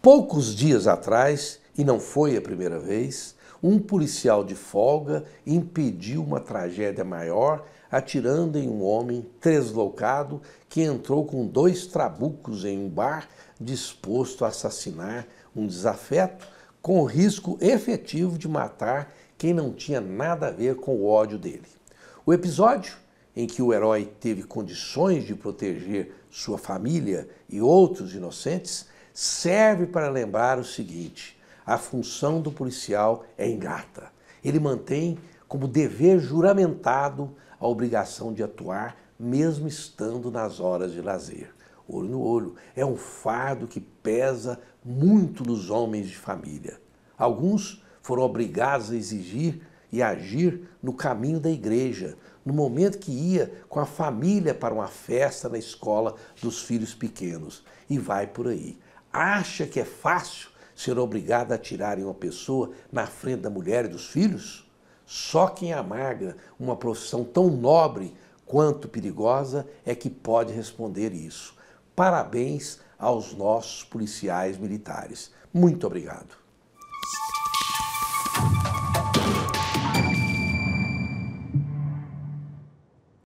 Poucos dias atrás, e não foi a primeira vez, um policial de folga impediu uma tragédia maior atirando em um homem tresloucado que entrou com dois trabucos em um bar disposto a assassinar um desafeto com risco efetivo de matar quem não tinha nada a ver com o ódio dele. O episódio em que o herói teve condições de proteger sua família e outros inocentes serve para lembrar o seguinte: a função do policial é ingrata. Ele mantém como dever juramentado a obrigação de atuar, mesmo estando nas horas de lazer. Olho no olho, é um fardo que pesa muito nos homens de família. Alguns foram obrigados a exigir e agir no caminho da igreja, no momento que ia com a família para uma festa na escola dos filhos pequenos. E vai por aí acha que é fácil ser obrigado a em uma pessoa na frente da mulher e dos filhos? Só quem amarga uma profissão tão nobre quanto perigosa é que pode responder isso. Parabéns aos nossos policiais militares. Muito obrigado.